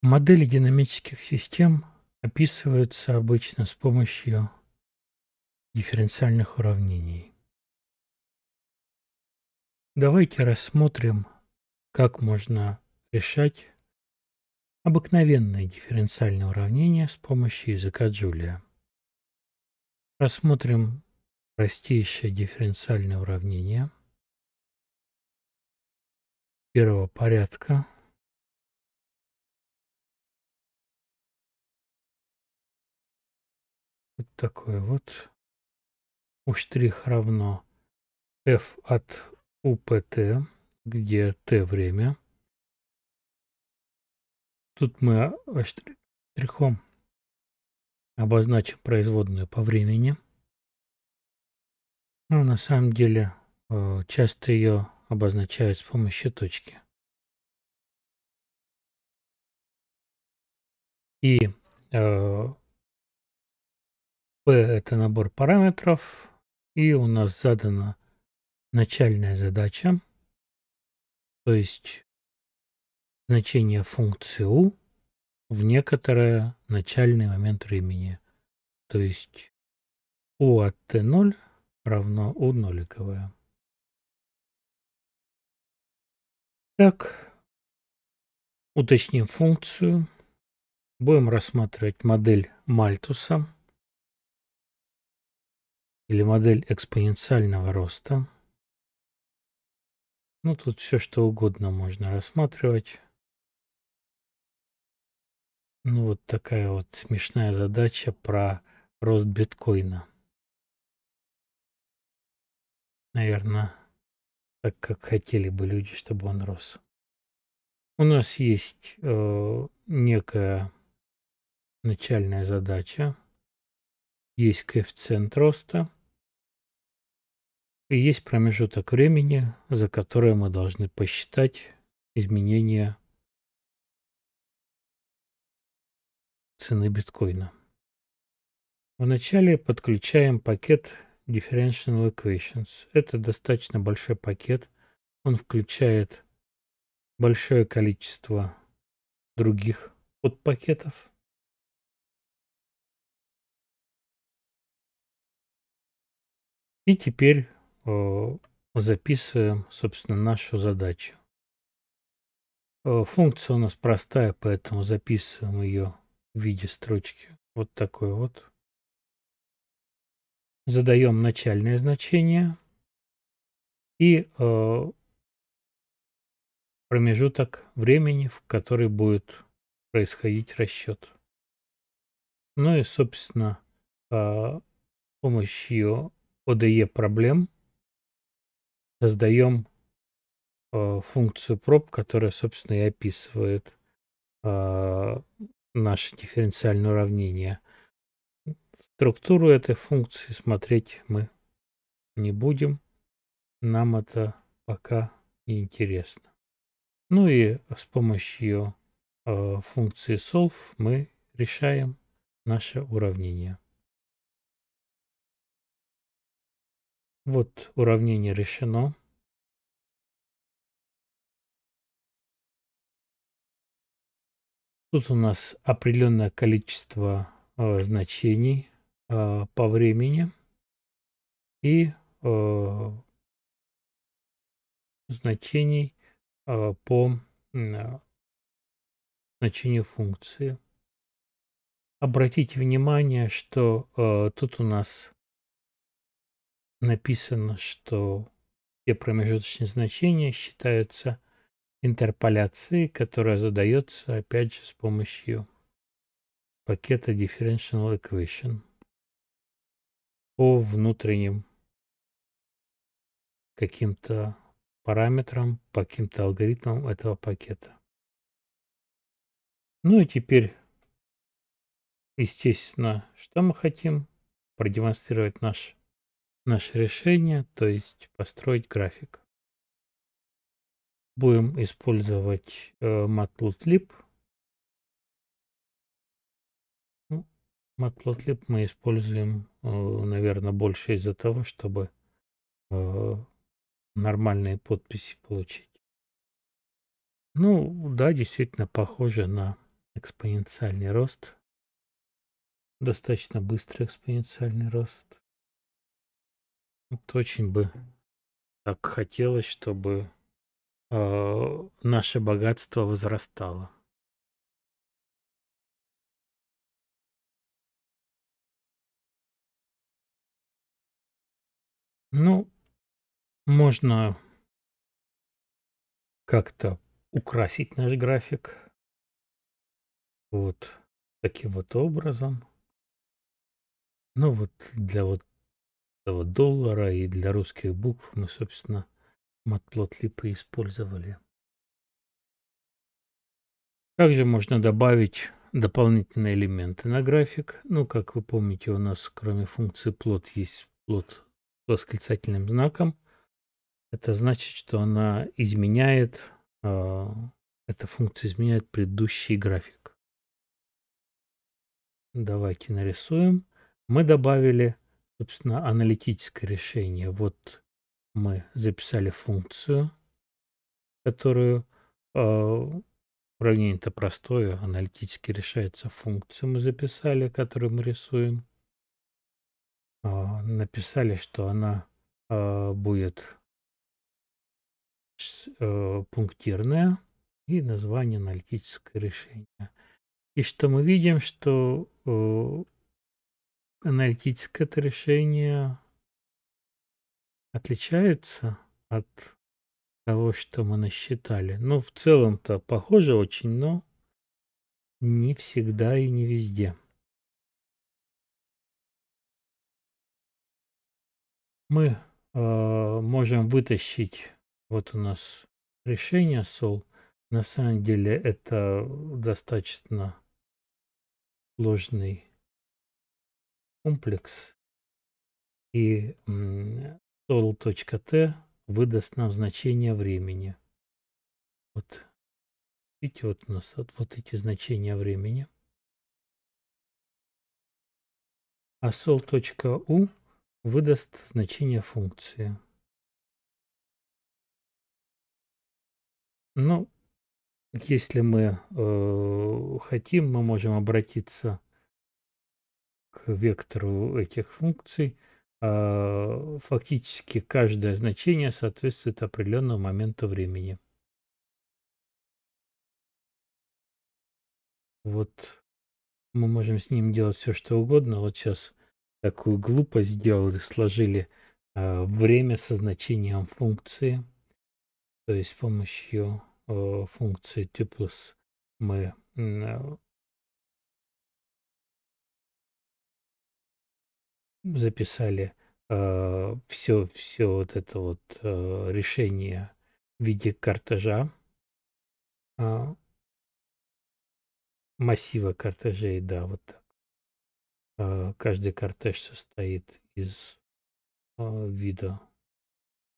Модели динамических систем описываются обычно с помощью дифференциальных уравнений. Давайте рассмотрим, как можно решать обыкновенные дифференциальные уравнения с помощью языка Джулия. Рассмотрим простейшее дифференциальное уравнение первого порядка. Вот такое вот. У штрих равно f от УПТ, где t время. Тут мы а, штрихом Обозначим производную по времени. Но ну, на самом деле э, часто ее обозначают с помощью точки. И э, P это набор параметров, и у нас задана начальная задача, то есть значение функции U в некоторое начальный момент времени. То есть u от t0 равно u ноликовое. Так, уточним функцию. Будем рассматривать модель Мальтуса или модель экспоненциального роста. Ну, тут все что угодно можно рассматривать. Ну, вот такая вот смешная задача про рост биткоина. Наверное, так как хотели бы люди, чтобы он рос. У нас есть э, некая начальная задача, есть коэффициент роста и есть промежуток времени, за который мы должны посчитать изменения цены биткоина. Вначале подключаем пакет Differential Equations. Это достаточно большой пакет. Он включает большое количество других подпакетов. И теперь э, записываем, собственно, нашу задачу. Э, функция у нас простая, поэтому записываем ее в виде строчки. Вот такой вот. Задаем начальное значение и э, промежуток времени, в который будет происходить расчет. Ну и, собственно, э, с помощью ODE проблем создаем э, функцию проб, которая, собственно, и описывает э, наше дифференциальное уравнение. Структуру этой функции смотреть мы не будем. Нам это пока не интересно. Ну и с помощью э, функции solve мы решаем наше уравнение. Вот уравнение решено. Тут у нас определенное количество э, значений э, по времени и э, значений э, по э, значению функции. Обратите внимание, что э, тут у нас написано, что все промежуточные значения считаются интерполяции, которая задается опять же с помощью пакета Differential Equation по внутренним каким-то параметрам, по каким-то алгоритмам этого пакета. Ну и теперь, естественно, что мы хотим? Продемонстрировать наш, наше решение, то есть построить график будем использовать э, matplotlib. Ну, matplotlib мы используем, э, наверное, больше из-за того, чтобы э, нормальные подписи получить. Ну, да, действительно похоже на экспоненциальный рост. Достаточно быстрый экспоненциальный рост. Вот очень бы так хотелось, чтобы Э, наше богатство возрастало. Ну, можно как-то украсить наш график вот таким вот образом. Ну вот для вот этого доллара и для русских букв мы, собственно, Матплотлипы использовали. Также можно добавить дополнительные элементы на график. Ну, как вы помните, у нас кроме функции plot есть plot с восклицательным знаком. Это значит, что она изменяет, э, эта функция изменяет предыдущий график. Давайте нарисуем. Мы добавили, собственно, аналитическое решение. Вот мы записали функцию, которую э, уравнение-то простое, аналитически решается. Функцию мы записали, которую мы рисуем. Э, написали, что она э, будет э, пунктирная и название аналитическое решение. И что мы видим, что э, аналитическое это решение отличается от того, что мы насчитали. Ну, в целом-то похоже очень, но не всегда и не везде. Мы э, можем вытащить, вот у нас решение сол. На самом деле это достаточно сложный комплекс. И sol.t выдаст нам значение времени. Вот видите, вот у нас вот, вот эти значения времени. А sol.u выдаст значение функции. Ну, если мы э, хотим, мы можем обратиться к вектору этих функций – Э, фактически каждое значение соответствует определенному моменту времени. Вот мы можем с ним делать все, что угодно. Вот сейчас такую глупость сделали, сложили э, время со значением функции. То есть с помощью э, функции tuplus мы э, записали э, а, все, все вот это вот э, решение в виде картежа, э, а. массива картежей, да, вот так. Э, каждый картеж состоит из э, вида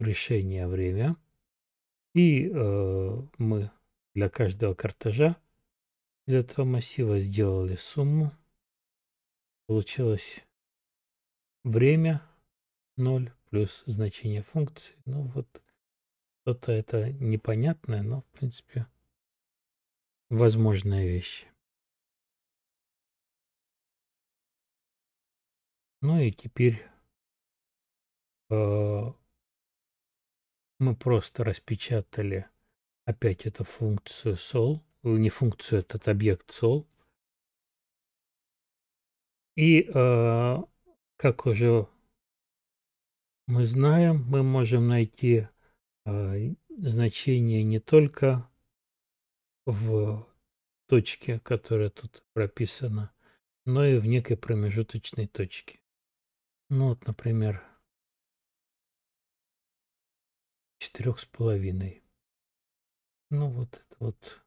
решения время. И э, мы для каждого картежа из этого массива сделали сумму. Получилось время 0 плюс значение функции. Ну вот, что-то это непонятное, но в принципе возможная вещь. Ну и теперь э, мы просто распечатали опять эту функцию sol, э, не функцию, этот объект sol. И э, как уже мы знаем, мы можем найти а, значение не только в точке, которая тут прописана, но и в некой промежуточной точке. Ну вот, например, 4,5. Ну вот это вот.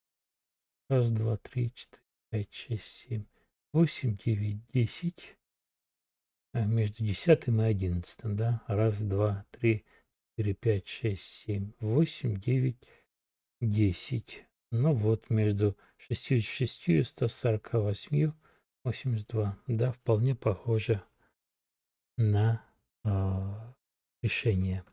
Раз, два, три, четыре, пять, шесть, семь, восемь, девять, десять. Э, между десятым и одиннадцатым, да, раз, два, три, четыре, пять, шесть, семь, восемь, девять, десять. Ну вот, между шестью шестью и ста сорока восьмью, восемьдесят два, да, вполне похоже на э, решение.